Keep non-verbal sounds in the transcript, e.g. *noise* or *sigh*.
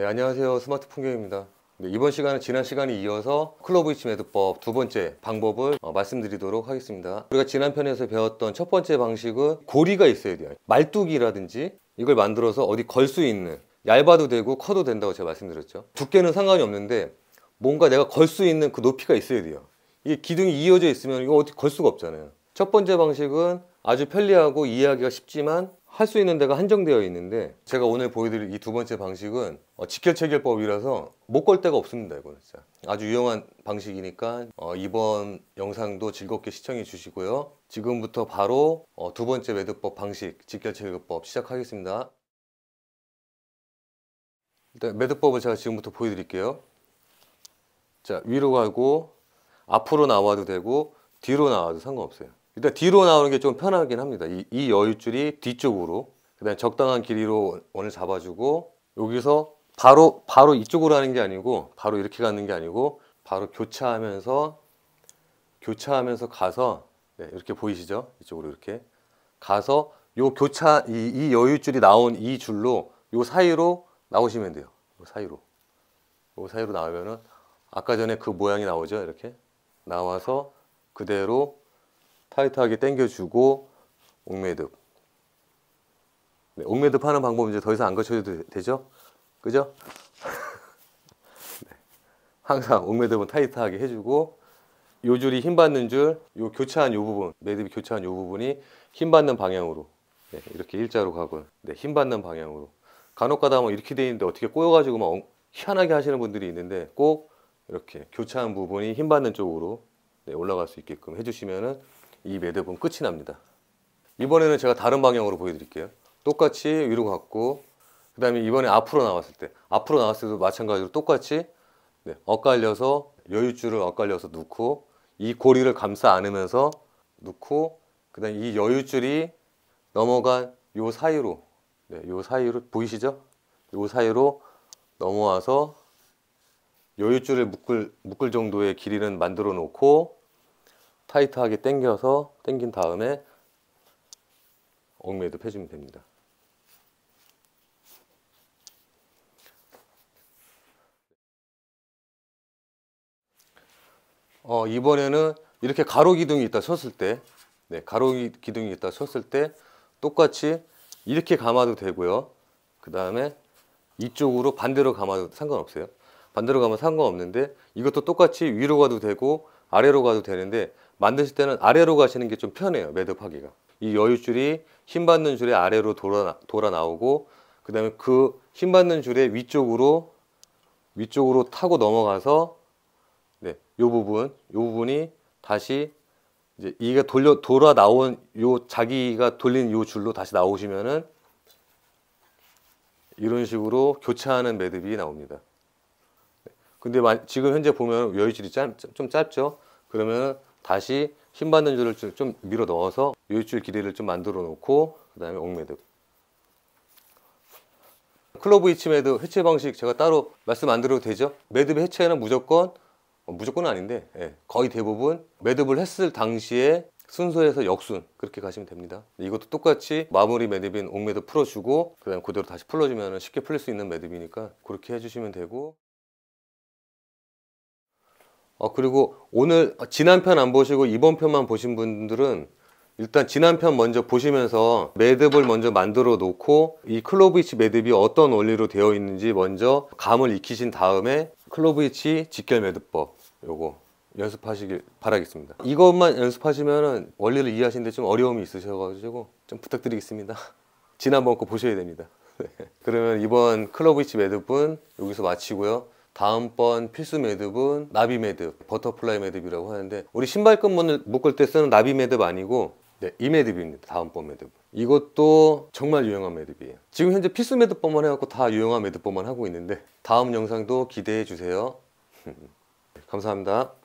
네, 안녕하세요. 스마트 풍경입니다. 네, 이번 시간은 지난 시간에 이어서 클로브이치 매듭법 두 번째 방법을 어, 말씀드리도록 하겠습니다. 우리가 지난 편에서 배웠던 첫 번째 방식은 고리가 있어야 돼요. 말뚝이라든지 이걸 만들어서 어디 걸 수 있는 얇아도 되고 커도 된다고 제가 말씀드렸죠. 두께는 상관이 없는데 뭔가 내가 걸 수 있는 그 높이가 있어야 돼요. 이게 기둥이 이어져 있으면 이거 어디 걸 수가 없잖아요. 첫 번째 방식은 아주 편리하고 이해하기가 쉽지만 할수 있는 데가 한정되어 있는데 제가 오늘 보여드릴 이 두 번째 방식은 어, 직결체결법이라서 못 걸 데가 없습니다 이거는 진짜 아주 유용한 방식이니까 어, 이번 영상도 즐겁게 시청해 주시고요 지금부터 바로 어, 두 번째 매듭법 방식 직결체결법 시작하겠습니다 일단 매듭법을 제가 지금부터 보여드릴게요 자 위로 가고 앞으로 나와도 되고 뒤로 나와도 상관없어요 일단 뒤로 나오는 게 좀 편하긴 합니다. 이, 이 여윳줄이 뒤쪽으로 그다음 적당한 길이로 원을 잡아주고 여기서 바로 바로 이쪽으로 하는 게 아니고 바로 이렇게 가는 게 아니고 바로 교차하면서 교차하면서 가서 네, 이렇게 보이시죠? 이쪽으로 이렇게 가서 요 교차 이, 이 여윳줄이 나온 이 줄로 요 사이로 나오시면 돼요. 요 사이로 요 사이로 나오면은 아까 전에 그 모양이 나오죠? 이렇게 나와서 그대로 타이트하게 당겨주고 옥매듭 네, 옥매듭 하는 방법 이제 더 이상 안 거쳐도 되죠? 그죠? *laughs* 네. 항상 옥매듭은 타이트하게 해주고 요 줄이 힘 받는 줄요 교차한 요 부분 매듭이 교차한 요 부분이 힘 받는 방향으로 네, 이렇게 일자로 가고 네, 힘 받는 방향으로 간혹 가다 보면 이렇게 돼 있는데 어떻게 꼬여 가지고 막 엉, 희한하게 하시는 분들이 있는데 꼭 이렇게 교차한 부분이 힘 받는 쪽으로 네, 올라갈 수 있게끔 해주시면은 이 매듭은 끝이 납니다 이번에는 제가 다른 방향으로 보여드릴게요 똑같이 위로 갔고 그 다음에 이번에 앞으로 나왔을 때 앞으로 나왔을 때도 마찬가지로 똑같이 네, 엇갈려서 여유줄을 엇갈려서 놓고 이 고리를 감싸 안으면서 놓고 그 다음에 이 여유줄이 넘어간 요 사이로 네, 요 사이로 보이시죠? 요 사이로 넘어와서 여유줄을 묶을, 묶을 정도의 길이는 만들어 놓고 타이트하게 당겨서 당긴 다음에 얽매도 펴주면 됩니다. 어, 이번에는 이렇게 가로 기둥이 있다 섰을 때 네, 가로 기둥이 있다 섰을 때 똑같이 이렇게 감아도 되고요. 그 다음에 이쪽으로 반대로 감아도 상관없어요. 반대로 가면 상관없는데 이것도 똑같이 위로 가도 되고 아래로 가도 되는데 만드실 때는 아래로 가시는 게 좀 편해요 매듭하기가 이 여유줄이 힘 받는 줄에 아래로 돌아, 돌아 나오고 그 다음에 그 힘 받는 줄의 위쪽으로 위쪽으로 타고 넘어가서 네, 요 부분 요 부분이 다시 이제 이가 돌려 돌아 나온 요 자기가 돌린 요 줄로 다시 나오시면은 이런 식으로 교차하는 매듭이 나옵니다. 근데 지금 현재 보면 여유줄이 좀 짧죠? 그러면 다시 힘 받는 줄을 좀, 밀어 넣어서 여유줄 길이를 좀 만들어 놓고 그 다음에 옥매듭 클로브 이치 매듭 해체 방식 제가 따로 말씀 안 드려도 되죠? 매듭 해체는 무조건 어, 무조건 아닌데 예, 거의 대부분 매듭을 했을 당시에 순서에서 역순 그렇게 가시면 됩니다 이것도 똑같이 마무리 매듭인 옥매듭 풀어주고 그 다음에 그대로 다시 풀어주면 쉽게 풀릴 수 있는 매듭이니까 그렇게 해주시면 되고 어, 그리고 오늘 어, 지난 편 안 보시고 이번 편만 보신 분들은 일단 지난 편 먼저 보시면서 매듭을 먼저 만들어 놓고 이 클로브이치 매듭이 어떤 원리로 되어 있는지 먼저 감을 익히신 다음에 클로브이치 직결 매듭법 요거 연습하시길 바라겠습니다 이것만 연습하시면 원리를 이해하시는데 좀 어려움이 있으셔가지고 좀 부탁드리겠습니다 *laughs* 지난번 거 보셔야 됩니다 *laughs* 네. 그러면 이번 클로브이치 매듭은 여기서 마치고요 다음번 필수 매듭은 나비 매듭, 버터플라이 매듭이라고 하는데 우리 신발끈을 묶을 때 쓰는 나비 매듭 아니고 네, 이 매듭입니다. 다음번 매듭. 이것도 정말 유용한 매듭이에요. 지금 현재 필수 매듭법만 해갖고 다 유용한 매듭법만 하고 있는데 다음 영상도 기대해 주세요. *laughs* 감사합니다.